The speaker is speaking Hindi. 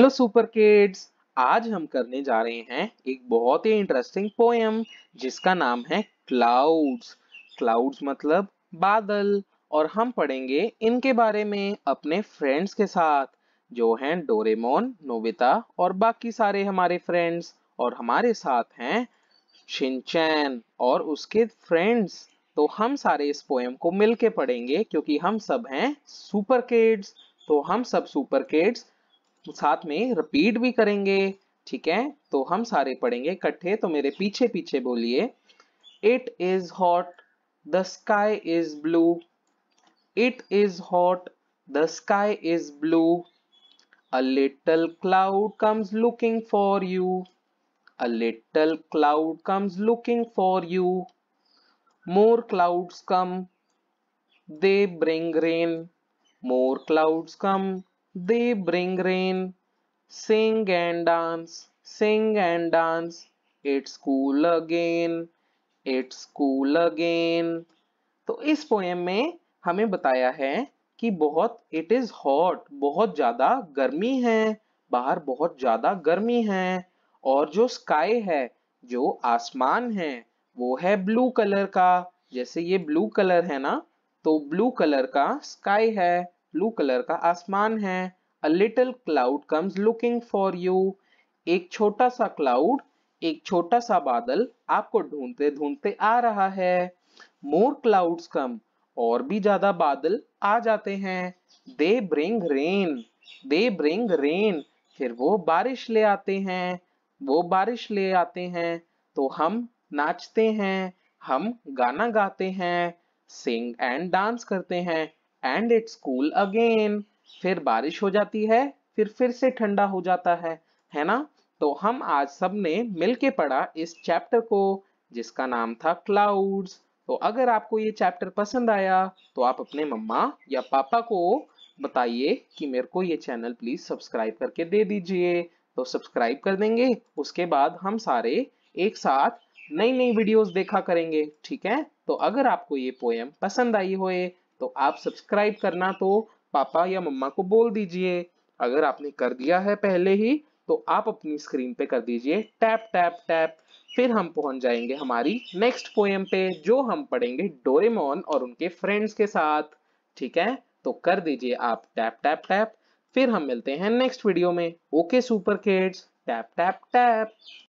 हेलो सुपर किड्स आज हम करने जा रहे हैं एक बहुत ही इंटरेस्टिंग पोएम जिसका नाम है क्लाउड्स क्लाउड्स मतलब बादल और हम पढ़ेंगे इनके बारे में अपने फ्रेंड्स के साथ जो हैं डोरेमोन नोविता और बाकी सारे हमारे फ्रेंड्स और हमारे साथ हैं शिनचैन और उसके फ्रेंड्स तो हम सारे इस पोएम को मिलके पढ़ेंगे क्योंकि हम सब हैं सुपर किड्स तो हम सब सुपर किड्स तो साथ में रिपीट भी करेंगे ठीक है तो हम सारे पढ़ेंगे इकट्ठे तो मेरे पीछे पीछे बोलिए it is hot the sky is blue it is hot the sky is blue a little cloud comes looking for you a little cloud comes looking for you more clouds come they bring rain more clouds come They bring rain, sing and dance, sing and dance. It's cool again, it's cool again. तो इस पोएम में हमें बताया है कि बहुत इट इज हॉट बहुत ज्यादा गर्मी है बाहर बहुत ज्यादा गर्मी है और जो स्काई है जो आसमान है वो है ब्लू कलर का जैसे ये ब्लू कलर है ना तो ब्लू कलर का स्काई है ब्लू कलर का आसमान है a little cloud comes looking for you एक छोटा सा क्लाउड एक छोटा सा बादल आपको ढूंढते ढूंढते आ रहा है मोर क्लाउड कम और भी ज्यादा बादल आ जाते हैं they bring rain they bring rain फिर वो बारिश ले आते हैं वो बारिश ले आते हैं तो हम नाचते हैं हम गाना गाते हैं सिंग एंड डांस करते हैं एंड इट्स कूल अगेन फिर बारिश हो जाती है फिर फिर से ठंडा हो जाता है है ना तो हम आज सब ने मिल पढ़ा इस चैप्टर को जिसका नाम था क्लाउड्स तो अगर आपको ये चैप्टर पसंद आया तो आप अपने मम्मा या पापा को बताइए कि मेरे को ये चैनल प्लीज सब्सक्राइब करके दे दीजिए तो सब्सक्राइब कर देंगे उसके बाद हम सारे एक साथ नई नई वीडियोस देखा करेंगे ठीक है तो अगर आपको ये पोएम पसंद आई होए तो आप सब्सक्राइब करना तो पापा या मम्मा को बोल दीजिए अगर आपने कर दिया है पहले ही तो आप अपनी स्क्रीन पे कर दीजिए टैप टैप टैप फिर हम पहुंच जाएंगे हमारी नेक्स्ट पोएम पे जो हम पढ़ेंगे डोरेमोन और उनके फ्रेंड्स के साथ ठीक है तो कर दीजिए आप टैप टैप टैप फिर हम मिलते हैं नेक्स्ट वीडियो में okay super kids tap tap tap